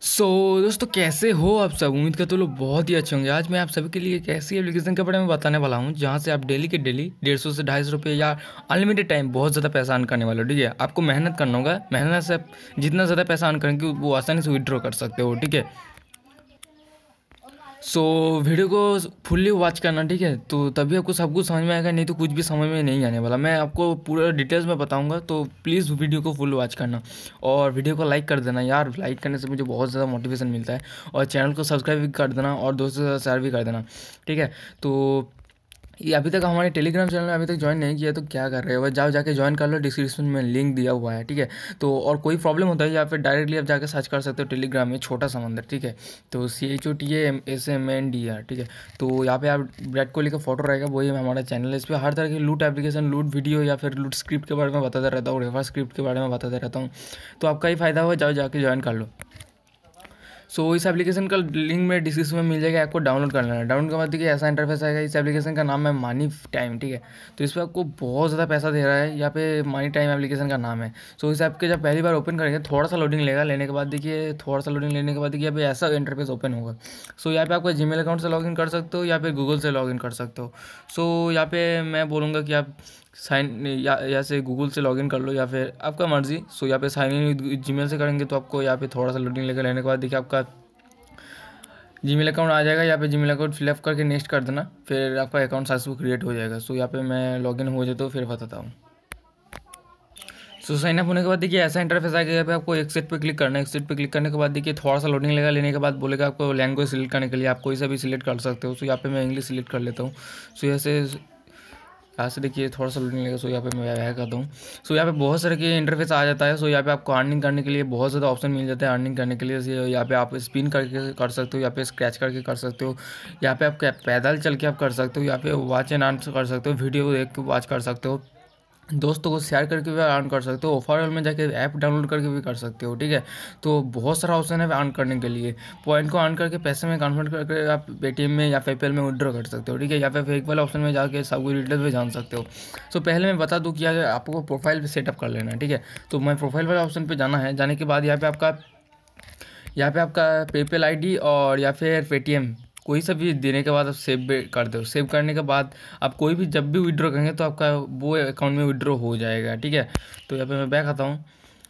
सो so, दोस्तों कैसे हो आप सब उम्मीद करते तो लोग बहुत ही अच्छे होंगे आज मैं आप सभी के लिए एक ऐसी एप्लीकेशन के बारे में बताने वाला हूँ जहाँ से आप डेली के डेली डेढ़ सौ से ढाई सौ रुपये या अनलिमिटेड टाइम बहुत ज़्यादा पैसा अन करने वाले हो ठीक है आपको मेहनत करना होगा मेहनत से आप जितना ज़्यादा पैसा अन करेंगे वो आसानी से विदड्रॉ कर सकते हो ठीक है सो वीडियो को फुल्ली वॉच करना ठीक है तो तभी आपको सब कुछ समझ में आएगा नहीं तो कुछ भी समझ में नहीं आने वाला मैं आपको पूरा डिटेल्स में बताऊंगा तो प्लीज़ वीडियो को फुल वॉच करना और वीडियो को लाइक कर देना यार लाइक करने से मुझे बहुत ज़्यादा मोटिवेशन मिलता है और चैनल को सब्सक्राइब भी कर देना और दोस्तों के साथ शेयर भी कर देना ठीक है तो ये अभी तक हमारे टेलीग्राम चैनल में अभी तक ज्वाइन नहीं किया तो क्या कर रहे हो जाओ जाके ज्वाइन कर लो डिस्क्रिप्शन में लिंक दिया हुआ है ठीक है तो और कोई प्रॉब्लम होता है या फिर डायरेक्टली आप जाके सर्च कर सकते हो टेलीग्राम में छोटा समंदर ठीक है तो C H O T M S M N D R ठीक है तो यहाँ पे आप ब्रेड कोहली का फोटो रहेगा वही हमारा चैनल है इस पर हर तरह की लूट एप्लीकेशन लूट वीडियो या फिर लूट स्क्रिप्ट के बारे में बताता रहता हूँ रेफर स्क्रिप्ट के बारे में बताता रहता हूँ तो आपका ही फायदा हुआ जाओ जाके ज्वाइन कर लो सो so, इस एप्लीकेशन का लिंक में डिस्क्रिप्शन में मिल जाएगा आपको डाउनलोड कर लेना डाउनलोड करवा देखिए ऐसा इंटरफेस आएगा इस एप्लीकेशन का नाम है मानी टाइम ठीक है तो इस पर आपको बहुत ज़्यादा पैसा दे रहा है यहाँ पे मानी टाइम एप्लीकेशन का नाम है सो so, इस ऐप के जब पहली बार ओपन करेंगे थोड़ा सा लोडिंग लेगा लेने के बाद देखिए थोड़ा सा लोडिंग लेने के बाद देखिए ऐसा इंटरफेस ओपन होगा सो यहाँ पे आपको जी अकाउंट से लॉग कर सकते हो या फिर गूगल से लॉग कर सकते हो सो यहाँ पे मैं बोलूँगा कि आप साइन या या से गूगल से लॉगिन कर लो या फिर आपका मर्जी सो यहाँ पे साइन इन जीमेल से करेंगे तो आपको यहाँ पे थोड़ा सा लोडिंग लेकर रहने के बाद देखिए आपका जीमेल अकाउंट आ जाएगा यहाँ पे जीमेल अकाउंट फिलअप करके नेक्स्ट कर देना फिर आपका अकाउंट सक्सेसफुल क्रिएट हो जाएगा सो यहाँ पे मैं लॉगिन हो जाता तो हूँ फिर बताता हूँ सो साइन अप होने के बाद देखिए ऐसा इंटरफेस आ गया पे आपको एक्सेट पे क्लिक करना है एक्सेट पे क्लिक करने के बाद देखिए थोड़ा सा लोडिंग लेगा लेने के बाद बोलेगा आपको लैंग्वेज सिलेक्ट करने के लिए आप कोई सा भी सिलेक्ट कर सकते हो सो यहाँ पे मैं इंग्लिश सिलेक्ट कर लेता हूँ सो ऐसे यहाँ से देखिए थोड़ा सा लूटने लगेगा सो यहाँ पे मैं वह करता हूँ सो यहाँ पे बहुत सारे के इंटरफेस आ जाता है सो यहाँ पे आपको अर्निंग करने के लिए बहुत ज़्यादा ऑप्शन मिल जाता है अर्निंग करने के लिए यहाँ पे आप स्पिन करके कर सकते हो यहाँ पे स्क्रैच करके कर सकते हो यहाँ पे आप पैदल चल के आप कर सकते हो यहाँ पे वॉच एंड आर्न कर सकते हो वीडियो देख के वॉच कर सकते हो दोस्तों को शेयर करके भी अर्न कर सकते हो ओवरऑल में जाके ऐप डाउनलोड करके भी कर सकते हो ठीक है तो बहुत सारा ऑप्शन है अर्न करने के लिए पॉइंट को अर्न करके पैसे में कन्वर्ट करके आप पेटीएम में या पेपल में विड्रॉ कर सकते हो ठीक है या फिर फेक वाले ऑप्शन में जाके सब कुछ डिटेल्स भी जान सकते हो सो पहले मैं बता दूँ कि आपको प्रोफाइल सेटअप कर लेना है ठीक है तो मैं प्रोफाइल वाले ऑप्शन पर जाना है जाने के बाद यहाँ पर आपका यहाँ पे आपका पेपल आईडी और या फिर पेटीएम कोई सा भी देने के बाद आप सेव कर दो सेव करने के बाद आप कोई भी जब भी विड्रॉ करेंगे तो आपका वो अकाउंट में विड्रॉ हो जाएगा ठीक है तो यहाँ पे मैं बैक आता हूँ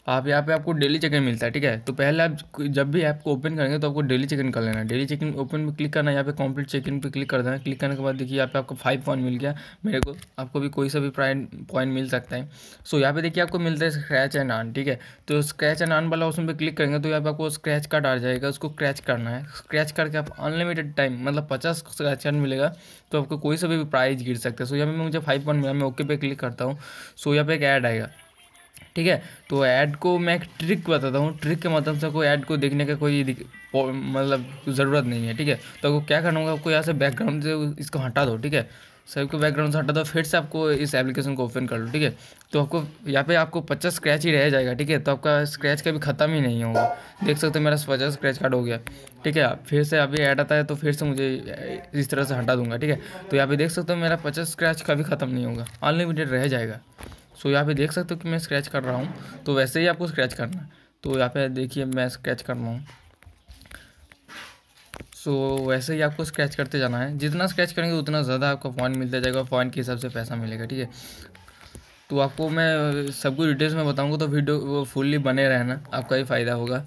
आप यहाँ पे आपको डेली चिकन मिलता है ठीक है तो पहले आप जब भी ऐप को ओपन करेंगे तो आपको डेली चिकन कर लेना है डेली चिकन ओपन पे क्लिक करना यहाँ पे कंप्लीट चिकन पे क्लिक कर देना क्लिक करने के बाद देखिए यहाँ पे आपको फाइव पॉइंट मिल गया मेरे को आपको भी कोई सा भी पॉइंट मिल सकता है सो यहाँ पे देखिए आपको मिलता है स्क्रैच एंड आन ठीक है तो स्क्रैच एंड आन वाला ऑप्शन पर क्लिक करेंगे तो यहाँ पे आपको स्क्रैच कार्ड आ जाएगा उसको स्क्रैच करना है स्क्रैच करके आप अनलिमिटेड टाइम मतलब पचास स्क्रैच कार्ड मिलेगा तो आपको कोई सा भी प्राइज गिर सकता है सो यहाँ पर मुझे फाइव पॉइंट मिला मैं ओके पे क्लिक करता हूँ सो यहाँ पे एक ऐड आएगा ठीक है तो ऐड को मैं एक ट्रिक बताता हूँ ट्रिक के माध्यम से कोई ऐड को देखने का कोई मतलब ज़रूरत नहीं है ठीक है तो आपको क्या करना होगा आपको यहाँ से बैकग्राउंड से इसको हटा दो ठीक है सभी को बैकग्राउंड से हटा दो फिर से आपको इस एप्लीकेशन को ओपन कर लो ठीक है तो आपको यहाँ पे आपको पचास स्क्रैच ही रह जाएगा ठीक है तो आपका स्क्रैच कभी ख़त्म ही नहीं होगा देख सकते हो मेरा पचास स्क्रैच कार्ड हो गया ठीक है फिर से अभी ऐड आता है तो फिर से मुझे इस तरह से हटा दूंगा ठीक है तो यहाँ पे देख सकते हो मेरा पचास स्क्रैच कभी ख़त्म नहीं होगा अनलिमिटेड रह जाएगा सो यहाँ पे देख सकते हो कि मैं स्क्रैच कर रहा हूँ तो वैसे ही आपको स्क्रैच करना है तो यहाँ पे देखिए मैं स्क्रैच कर रहा हूँ सो वैसे ही आपको स्क्रैच करते जाना है जितना स्क्रैच करेंगे उतना ज़्यादा आपको पॉइंट मिलता जाएगा पॉइंट के हिसाब से पैसा मिलेगा ठीक है तो आपको मैं सब कुछ डिटेल्स में बताऊँगा तो वीडियो वो फुल्ली बने रहना आपका ही फ़ायदा होगा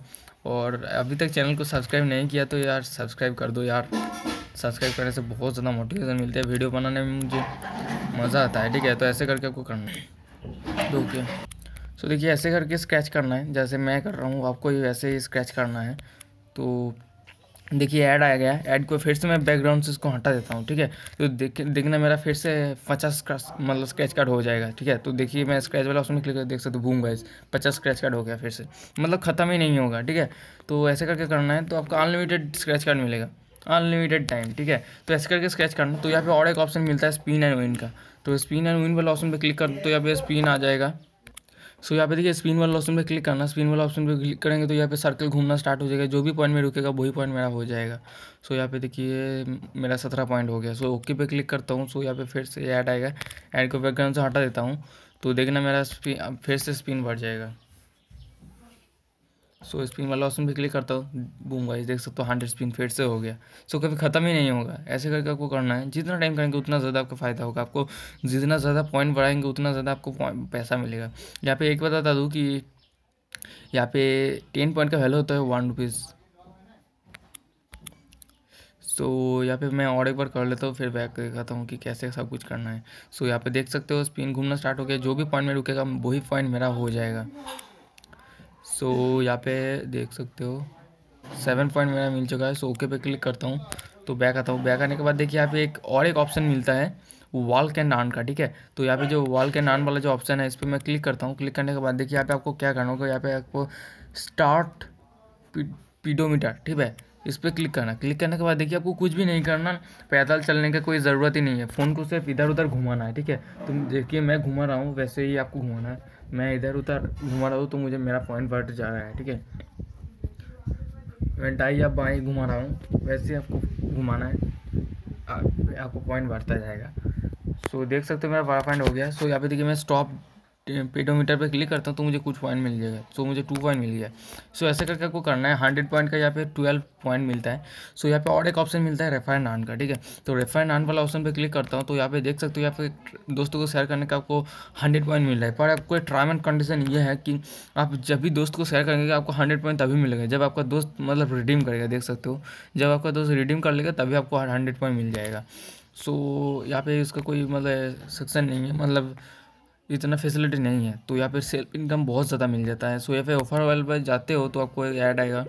और अभी तक चैनल को सब्सक्राइब नहीं किया तो यार सब्सक्राइब कर दो यार सब्सक्राइब करने से बहुत ज़्यादा मोटिवेशन मिलता है वीडियो बनाने में मुझे मज़ा आता है ठीक है तो ऐसे करके आपको करना है दो के सो देखिए ऐसे करके स्क्रैच करना है जैसे मैं कर रहा हूँ आपको भी वैसे ही स्क्रैच करना है तो देखिए ऐड आ गया ऐड को फिर से मैं बैकग्राउंड से इसको हटा देता हूँ ठीक है तो देख देखना मेरा फिर से पचास मतलब स्क्रैच कार्ड हो जाएगा ठीक है तो देखिए मैं स्क्रैच वाला ऑप्शन में क्लिक कर देख सकते बूम गाइस पचास स्क्रैच कार्ड हो गया फिर से मतलब ख़त्म ही नहीं होगा ठीक है तो ऐसे करके करना है तो आपको अनलिमिटेड स्क्रैच कार्ड मिलेगा अनलिमिटेड टाइम ठीक है तो ऐसे करके स्क्रैच करना तो यहाँ पे और एक ऑप्शन मिलता है स्पिन एंड विन का तो स्पिन एंड विन वाला ऑप्शन पर क्लिक कर दो तो यहाँ पे स्पिन आ जाएगा सो यहाँ पे देखिए स्पिन वाला ऑप्शन पे क्लिक करना स्पिन वाला ऑप्शन पे क्लिक करेंगे तो यहाँ पे सर्कल घूमना स्टार्ट हो जाएगा जो भी पॉइंट में रुकेगा वही पॉइंट मेरा हो जाएगा सो यहाँ पे देखिए मेरा सत्रह पॉइंट हो गया सो ओके पे क्लिक करता हूँ सो यहाँ पे फिर से ऐड आएगा ऐड को बैकग्राउंड से हटा देता हूँ तो देखना मेरा फिर से स्पिन बढ़ जाएगा सो स्पिन वाला ऑप्शन भी क्लिक करता हूँ बूम वाइज देख सकते हो हंड्रेड स्पिन फिर से हो गया सो so, कभी ख़त्म ही नहीं होगा ऐसे करके आपको करना है जितना टाइम करेंगे उतना ज़्यादा आपका फ़ायदा होगा आपको जितना ज़्यादा पॉइंट बढ़ाएंगे उतना ज़्यादा आपको पैसा मिलेगा यहाँ पे एक बता दूँ कि यहाँ पे टेन पॉइंट का वैल्यू होता है वन रुपीज़ सो so, यहाँ पे मैं और एक बार कर लेता हूँ फिर बैक देखाता हूँ कि कैसे सब कुछ करना है सो so, यहाँ पे देख सकते हो स्पिन घूमना स्टार्ट हो गया जो भी पॉइंट में रुकेगा वही पॉइंट मेरा हो जाएगा सो so, यहाँ पे देख सकते हो सेवन पॉइंट मेरा मिल चुका है सो ओके पे क्लिक करता हूँ तो बैक आता हूँ बैक आने के बाद देखिए यहाँ पे एक और एक ऑप्शन मिलता है वॉल के नान का ठीक है तो यहाँ पे जो वॉल के नान वाला जो ऑप्शन है इस पर मैं क्लिक करता हूँ क्लिक करने के बाद देखिए यहाँ पे आपको क्या करना होगा यहाँ पे आपको स्टार्ट पीडोमीटर ठीक है इस पर क्लिक करना क्लिक करने के बाद देखिए आपको कुछ भी नहीं करना पैदल चलने का कोई ज़रूरत ही नहीं है फ़ोन को सिर्फ इधर उधर घुमाना है ठीक है तुम देखिए मैं घुमा रहा हूँ वैसे ही आपको घुमाना है मैं इधर उधर घुमा रहा हूँ तो मुझे मेरा पॉइंट बढ़ जा रहा है ठीक है मैं डाई या बाई घुमा रहा हूँ वैसे आपको घुमाना है आपको पॉइंट बढ़ता जाएगा सो देख सकते हो मेरा बड़ा पॉइंट हो गया सो यहाँ पे देखिए मैं स्टॉप पेडोमीटर पे क्लिक करता हूँ तो मुझे कुछ पॉइंट मिल जाएगा सो so, मुझे टू पॉइंट मिल गया सो so, ऐसे करके आपको करना है हंड्रेड पॉइंट का यहाँ पे ट्वेल्व पॉइंट मिलता है सो so, यहाँ पे और एक ऑप्शन मिलता है रेफर नान का ठीक है तो रेफर नान वाला ऑप्शन पे क्लिक करता हूँ तो यहाँ पे देख सकते हो यहाँ पे दोस्तों को शेयर करने का आपको हंड्रेड पॉइंट मिल रहा है पर आपको ट्राइम एंड कंडीशन ये है कि आप जब भी दोस्त को शेयर करेंगे आपको हंड्रेड पॉइंट तभी मिलेगा जब आपका दोस्त मतलब रिडीम करेगा देख सकते हो जब आपका दोस्त रिडीम कर लेगा तभी आपको हंड्रेड पॉइंट मिल जाएगा सो यहाँ पे इसका कोई मतलब सेक्शन नहीं है मतलब इतना फैसिलिटी नहीं है तो यहाँ पर सेल्फ इनकम बहुत ज़्यादा मिल जाता है सो या फिर ऑफर वाले पर जाते हो तो आपको एक ऐड आएगा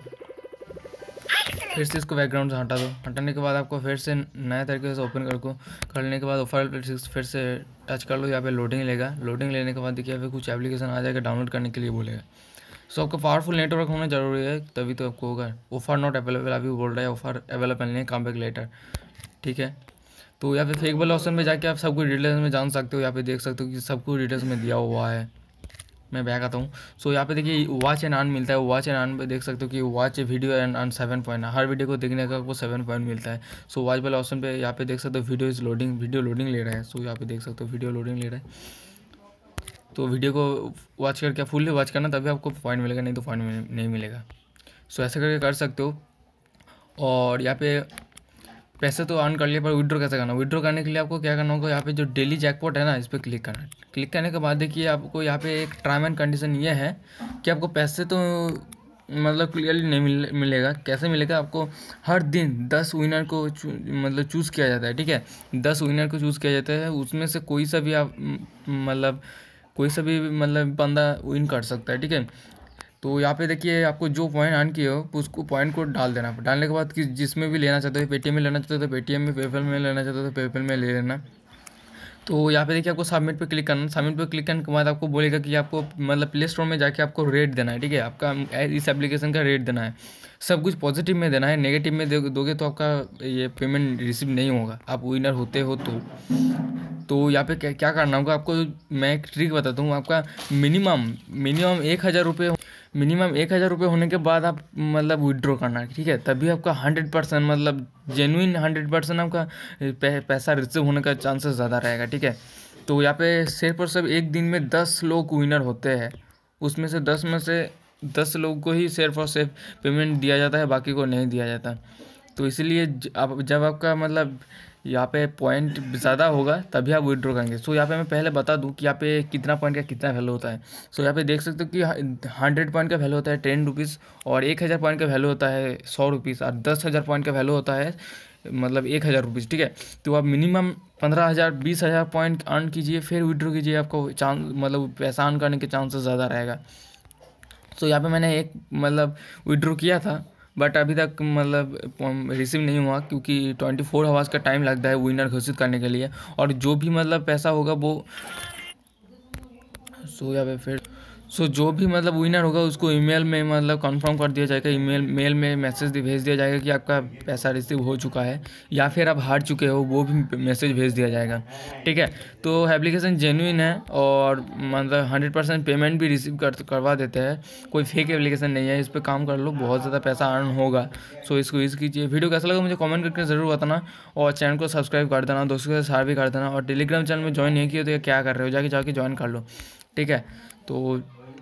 फिर से इसको बैकग्राउंड से हटा दो हटाने के बाद आपको फिर से नए तरीके से ओपन कर को करने के बाद ऑफर वाले फिर से टच कर लो यहाँ पे लोडिंग लेगा लोडिंग लेने के बाद देखिए फिर कुछ एप्लीकेशन आ जाएगा डाउनलोड करने के लिए बोलेगा सो आपको आपका पावरफुल नेटवर्क होना जरूरी है तभी तो आपको होगा ऑफर नॉट अवेलेबल अभी बोल रहा है ऑफर अवेलेबल नहीं है कम बैक लेटर ठीक है तो या फिर फेक वाला ऑप्शन में जाके आप सबको डिटेल्स में जान सकते हो या फिर देख सकते हो कि सबको डिटेल्स में दिया हुआ है मैं बैक आता हूँ सो so, यहाँ पे देखिए वॉच एंड आन मिलता है वॉच एंड आन पे देख सकते हो कि watch video and earn seven point हर वीडियो को देखने का आपको सेवन पॉइंट मिलता है सो so, वॉच वाला ऑप्शन पे यहाँ पे देख सकते हो video is loading video loading ले रहा है सो so, यहाँ पे देख सकते हो वीडियो लोडिंग ले रहा है तो वीडियो को वॉच करके फुल्ली वॉच करना तभी आपको पॉइंट मिलेगा नहीं तो पॉइंट नहीं मिलेगा सो so, ऐसा करके कर सकते हो और यहाँ पे पैसे तो अर्न कर लिए पर विड्रॉ कैसे करना विड्रॉ करने के लिए आपको क्या करना होगा यहाँ पे जो डेली जैकपॉट है ना इस पर क्लिक करना क्लिक करने के बाद देखिए आपको यहाँ पे एक टर्म एंड कंडीशन ये है कि आपको पैसे तो मतलब क्लियरली नहीं मिल मिलेगा कैसे मिलेगा आपको हर दिन दस विनर को चू, मतलब चूज़ किया जाता है ठीक है दस विनर को चूज़ किया जाता है उसमें से कोई सा भी आप मतलब कोई सा भी मतलब बंदा विन कर सकता है ठीक है तो यहाँ पे देखिए आपको जो पॉइंट अर्न किए हो उसको पॉइंट को डाल देना डालने के बाद कि जिसमें भी लेना चाहते हो पेटीएम में लेना चाहते हो तो पेटीएम में पेपल में लेना चाहते हो तो पेपल में ले लेना तो यहाँ पे देखिए आपको सबमिट पे क्लिक करना सबमिट पे क्लिक करने के बाद आपको बोलेगा कि आपको मतलब प्ले स्टोर में जाके आपको रेट देना है ठीक है आपका इस एप्लीकेशन का रेट देना है सब कुछ पॉजिटिव में देना है नेगेटिव में दोगे तो आपका ये पेमेंट रिसीव नहीं होगा आप विनर होते हो तो तो यहाँ पे क्या, क्या करना होगा आपको मैं एक ट्रिक बताता हूँ आपका मिनिमम मिनिमम एक हज़ार रुपये मिनिमम एक हज़ार रुपये होने के बाद आप मतलब विड्रॉ करना है ठीक है तभी आपका हंड्रेड परसेंट मतलब जेनुइन हंड्रेड परसेंट आपका पैसा रिसीव होने का चांसेस ज़्यादा रहेगा ठीक है तो यहाँ पे सिर्फ और सब एक दिन में दस लोग विनर होते हैं उसमें से दस में से दस लोग को ही सिर्फ और सेफ पेमेंट दिया जाता है बाकी को नहीं दिया जाता तो इसलिए आप जब आपका मतलब यहाँ पे पॉइंट ज़्यादा होगा तभी आप विड्रॉ करेंगे सो so, यहाँ पे मैं पहले बता दूँ कि यहाँ पे कितना पॉइंट का कितना वैल्यू होता है सो so, यहाँ पे देख सकते हो कि हंड्रेड पॉइंट का वैल्यू होता है टेन रुपीज़ और एक हज़ार पॉइंट का वैल्यू होता है सौ रुपीज़ और दस हज़ार पॉइंट का वैल्यू होता है मतलब एक हज़ार रुपीज़ ठीक है तो आप मिनिमम पंद्रह हज़ार बीस हज़ार पॉइंट अर्न कीजिए फिर विड्रॉ कीजिए आपको चांस मतलब पैसा अर्न करने के चांसेस ज़्यादा रहेगा सो so, यहाँ पे मैंने एक मतलब विड्रॉ किया था बट अभी तक मतलब रिसीव नहीं हुआ क्योंकि ट्वेंटी फोर आवर्स का टाइम लगता है विनर घोषित करने के लिए और जो भी मतलब पैसा होगा वो सो या फिर सो जो भी मतलब विनर होगा उसको ईमेल में मतलब कंफर्म कर दिया जाएगा ईमेल मेल में मैसेज भेज दिया जाएगा कि आपका पैसा रिसीव हो चुका है या फिर आप हार चुके हो वो भी मैसेज भेज दिया जाएगा ठीक है तो एप्लीकेशन जेन्यून है और मतलब हंड्रेड परसेंट पेमेंट भी रिसीव कर करवा देते हैं कोई फेक एप्लीकेशन नहीं है इस पर काम कर लो बहुत ज़्यादा पैसा अर्न होगा सो इसको यूज़ कीजिए वीडियो कैसा लगा मुझे कमेंट करके ज़रूर बताना और चैनल को सब्सक्राइब कर देना दोस्तों के साथ शेयर भी कर देना और टेलीग्राम चैनल में ज्वाइन नहीं किया तो क्या कर रहे हो जाके जाके ज्वाइन कर लो ठीक है तो